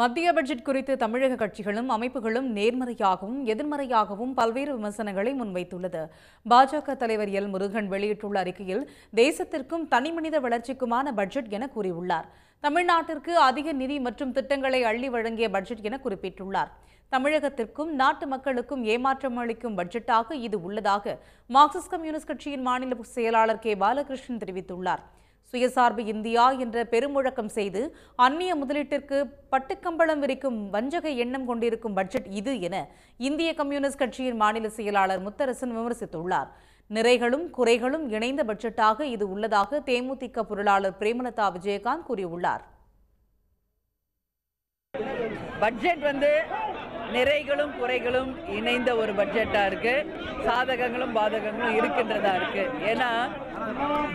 மத்திய பட்ஜெட் குறித்து தமிழக கட்சிகளும் அமைப்புகளும் நேர்மறையாகவும் எதிர்மறையாகவும் பல்வேறு விமர்சனங்களை முன்வைத்துள்ளது பாஜக தலைவர் எல் முருகன் வெளியிட்டுள்ள அறிக்கையில் தேசத்திற்கும் தனிமனித வளர்ச்சிக்குமான பட்ஜெட் என கூறியுள்ளார் தமிழ்நாட்டிற்கு அதிக நிதி மற்றும் திட்டங்களை அள்ளி வழங்கிய பட்ஜெட் என குறிப்பிட்டுள்ளார் தமிழகத்திற்கும் நாட்டு மக்களுக்கும் ஏமாற்றம் அளிக்கும் பட்ஜெட்டாக இது உள்ளதாக மார்க்சிஸ்ட் கம்யூனிஸ்ட் கட்சியின் மாநில செயலாளர் கே பாலகிருஷ்ணன் தெரிவித்துள்ளார் சுயசார்பு இந்தியா என்ற பெருமுழக்கம் செய்து அந்நிய முதலீட்டிற்கு பட்டுக்கம்பளம் விரிக்கும் வஞ்சக எண்ணம் கொண்டிருக்கும் பட்ஜெட் இது என இந்திய கம்யூனிஸ்ட் கட்சியின் மாநில செயலாளர் முத்தரசன் விமர்சித்துள்ளார் நிறைகளும் குறைகளும் இணைந்த பட்ஜெட்டாக இது உள்ளதாக தேமுதிக பொருளாளர் பிரேமலதா விஜயகாந்த் கூறியுள்ளார் பட்ஜெட் வந்து நிறைகளும் குறைகளும் இணைந்த ஒரு பட்ஜெட்டாக இருக்கு சாதகங்களும் பாதகங்களும் இருக்கின்றதா இருக்கு ஏன்னா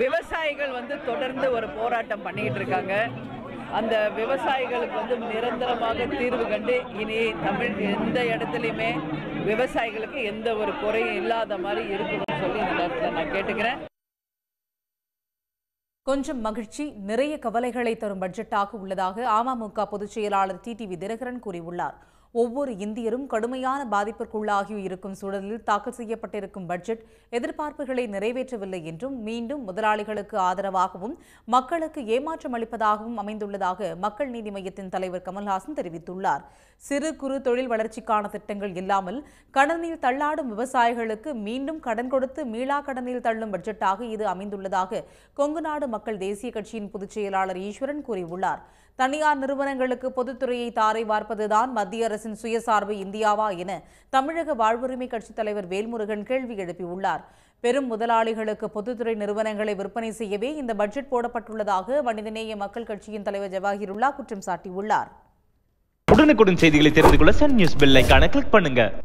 விவசாயிகள் வந்து தொடர்ந்து ஒரு போராட்டம் பண்ணிக்கிட்டு இருக்காங்க அந்த விவசாயிகளுக்கு வந்து நிரந்தரமாக தீர்வு கண்டு இனி தமிழ் எந்த இடத்துலையுமே விவசாயிகளுக்கு எந்த ஒரு குறையும் இல்லாத மாதிரி இருக்கணும்னு சொல்லி இந்த நேரத்தில் நான் கேட்டுக்கிறேன் கொஞ்சம் மகிழ்ச்சி நிறைய கவலைகளை தரும் பட்ஜெட்டாக உள்ளதாக அமமுக பொதுச் செயலாளர் வி தினகரன் கூறியுள்ளார் ஒவ்வொரு இந்தியரும் கடுமையான பாதிப்பிற்குள்ளாகி இருக்கும் சூழலில் தாக்கல் செய்யப்பட்டிருக்கும் பட்ஜெட் எதிர்பார்ப்புகளை நிறைவேற்றவில்லை என்றும் மீண்டும் முதலாளிகளுக்கு ஆதரவாகவும் மக்களுக்கு ஏமாற்றம் அளிப்பதாகவும் அமைந்துள்ளதாக மக்கள் நீதி மையத்தின் தலைவர் கமல்ஹாசன் தெரிவித்துள்ளார் சிறு குறு தொழில் வளர்ச்சிக்கான திட்டங்கள் இல்லாமல் கடனில் தள்ளாடும் விவசாயிகளுக்கு மீண்டும் கடன் கொடுத்து மீளா கடனில் தள்ளும் பட்ஜெட்டாக இது அமைந்துள்ளதாக கொங்கு நாடு மக்கள் தேசிய கட்சியின் பொதுச் செயலாளர் ஈஸ்வரன் கூறியுள்ளார் தனியார் நிறுவனங்களுக்கு பொதுத்துறையை தாரை வார்ப்பதுதான் மத்திய அரசு அரசின் சுயசார்பு இந்தியாவா என தமிழக வாழ்வுரிமை கட்சித் தலைவர் வேல்முருகன் கேள்வி எழுப்பியுள்ளார் பெரும் முதலாளிகளுக்கு பொதுத்துறை நிறுவனங்களை விற்பனை செய்யவே இந்த பட்ஜெட் போடப்பட்டுள்ளதாக மனிதநேய மக்கள் கட்சியின் தலைவர் ஜவாஹிருல்லா குற்றம் சாட்டியுள்ளார் உடனுக்குடன் செய்திகளை தெரிந்து கொள்ள சன் நியூஸ் பெல் கிளிக் பண்ணுங்க